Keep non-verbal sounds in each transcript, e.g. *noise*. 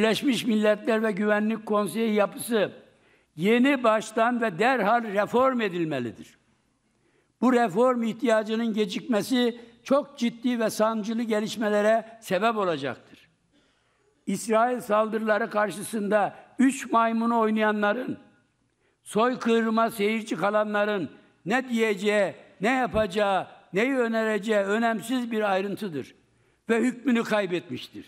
Birleşmiş Milletler ve Güvenlik Konseyi yapısı yeni baştan ve derhal reform edilmelidir. Bu reform ihtiyacının gecikmesi çok ciddi ve sancılı gelişmelere sebep olacaktır. İsrail saldırıları karşısında üç maymunu oynayanların, soykırıma seyirci kalanların ne diyeceği, ne yapacağı, neyi önereceği önemsiz bir ayrıntıdır ve hükmünü kaybetmiştir.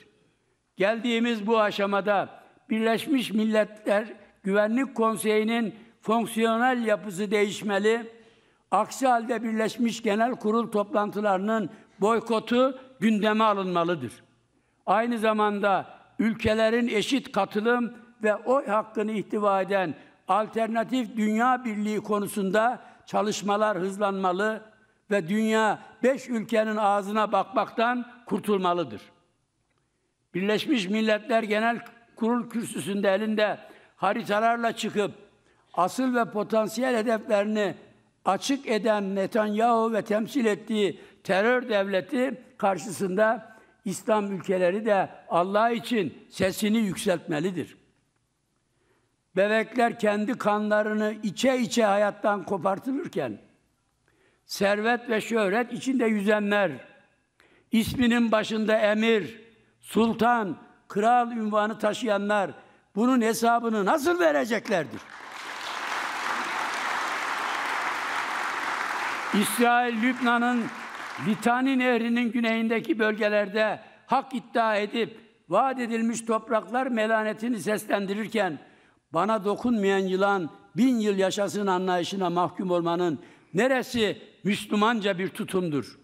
Geldiğimiz bu aşamada Birleşmiş Milletler Güvenlik Konseyi'nin fonksiyonel yapısı değişmeli. Aksi halde Birleşmiş Genel Kurul toplantılarının boykotu gündeme alınmalıdır. Aynı zamanda ülkelerin eşit katılım ve oy hakkını ihtiva eden alternatif dünya birliği konusunda çalışmalar hızlanmalı ve dünya beş ülkenin ağzına bakmaktan kurtulmalıdır. Birleşmiş Milletler Genel Kurul kürsüsünde elinde haritalarla çıkıp asıl ve potansiyel hedeflerini açık eden Netanyahu ve temsil ettiği terör devleti karşısında İslam ülkeleri de Allah için sesini yükseltmelidir. Bebekler kendi kanlarını içe içe hayattan kopartılırken servet ve şöhret içinde yüzenler, isminin başında emir, sultan, kral ünvanı taşıyanlar bunun hesabını nasıl vereceklerdir? İsrail, Lübnan'ın Litani Nehri'nin güneyindeki bölgelerde hak iddia edip vaat edilmiş topraklar melanetini seslendirirken bana dokunmayan yılan bin yıl yaşasın anlayışına mahkum olmanın neresi Müslümanca bir tutumdur?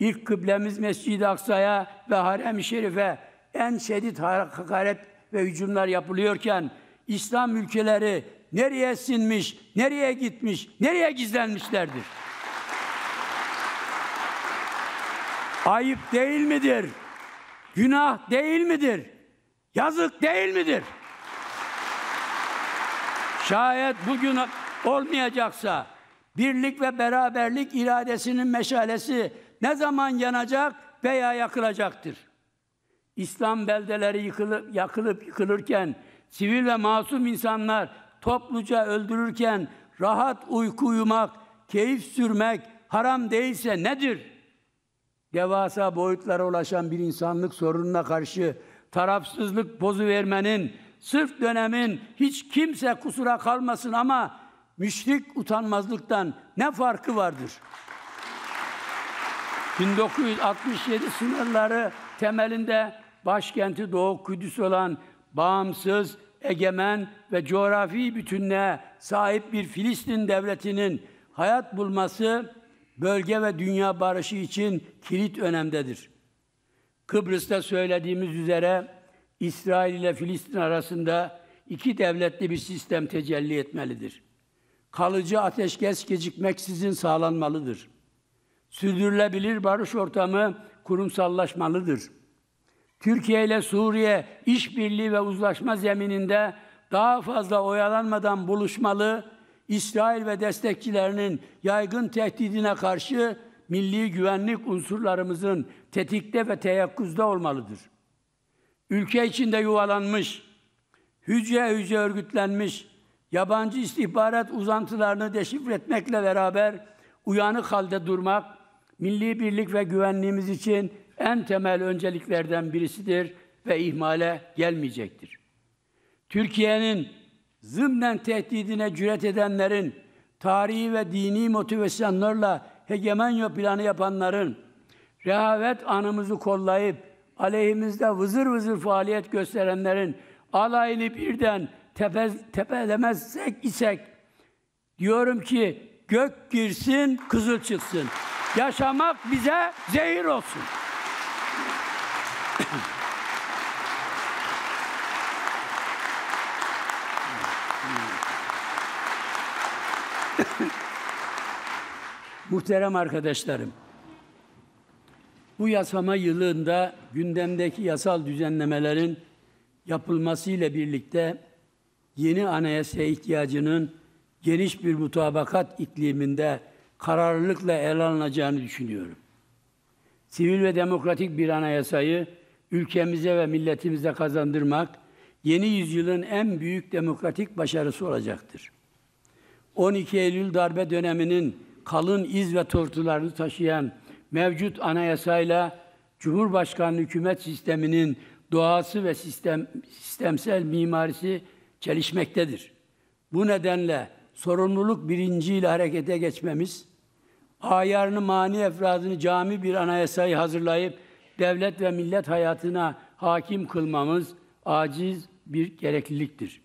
İlk kıblemiz Mescid-i Aksa'ya ve Harem-i Şerif'e en şiddet hakaret ve hücumlar yapılıyorken İslam ülkeleri nereye sinmiş, nereye gitmiş, nereye gizlenmişlerdir? Ayıp değil midir? Günah değil midir? Yazık değil midir? Şayet bugün olmayacaksa birlik ve beraberlik iradesinin meşalesi ne zaman yanacak veya yakılacaktır. İslam beldeleri yıkılıp, yakılıp yıkılırken, sivil ve masum insanlar topluca öldürürken rahat uyku uyumak, keyif sürmek haram değilse nedir? Devasa boyutlara ulaşan bir insanlık sorununa karşı tarafsızlık pozu vermenin, sırf dönemin hiç kimse kusura kalmasın ama müşrik utanmazlıktan ne farkı vardır? 1967 sınırları temelinde başkenti Doğu Kudüs olan bağımsız, egemen ve coğrafi bütünlüğe sahip bir Filistin devletinin hayat bulması bölge ve dünya barışı için kilit önemdedir. Kıbrıs'ta söylediğimiz üzere İsrail ile Filistin arasında iki devletli bir sistem tecelli etmelidir. Kalıcı ateşkes gecikmeksizin sağlanmalıdır. Sürdürülebilir barış ortamı kurumsallaşmalıdır. Türkiye ile Suriye işbirliği ve uzlaşma zemininde daha fazla oyalanmadan buluşmalı, İsrail ve destekçilerinin yaygın tehdidine karşı milli güvenlik unsurlarımızın tetikte ve teyakkuzda olmalıdır. Ülke içinde yuvalanmış, hücre hücre örgütlenmiş, yabancı istihbarat uzantılarını deşifre etmekle beraber uyanık halde durmak, milli birlik ve güvenliğimiz için en temel önceliklerden birisidir ve ihmale gelmeyecektir. Türkiye'nin zımnen tehdidine cüret edenlerin, tarihi ve dini motivasyonlarla hegemonya planı yapanların, rehavet anımızı kollayıp aleyhimizde vızır vızır faaliyet gösterenlerin alayını birden tepe, tepelemezsek isek diyorum ki gök girsin, kızıl çıksın. Yaşamak bize zehir olsun. *coughs* Muhterem arkadaşlarım, bu yasama yılında gündemdeki yasal düzenlemelerin yapılmasıyla birlikte yeni anayasaya ihtiyacının geniş bir mutabakat ikliminde kararlılıkla ele alınacağını düşünüyorum. Sivil ve demokratik bir anayasayı ülkemize ve milletimize kazandırmak yeni yüzyılın en büyük demokratik başarısı olacaktır. 12 Eylül darbe döneminin kalın iz ve tortularını taşıyan mevcut anayasayla Cumhurbaşkanlığı hükümet sisteminin doğası ve sistem, sistemsel mimarisi çelişmektedir. Bu nedenle sorumluluk birinciyle harekete geçmemiz, ayarını mani efradını cami bir anayasayı hazırlayıp devlet ve millet hayatına hakim kılmamız aciz bir gerekliliktir.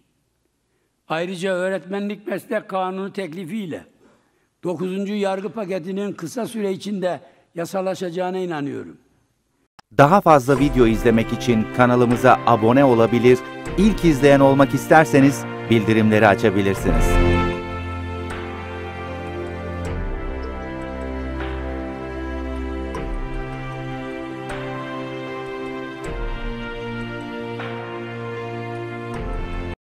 Ayrıca öğretmenlik meslek kanunu teklifiyle 9. yargı paketinin kısa süre içinde yasalaşacağına inanıyorum. Daha fazla video izlemek için kanalımıza abone olabilir, ilk izleyen olmak isterseniz bildirimleri açabilirsiniz.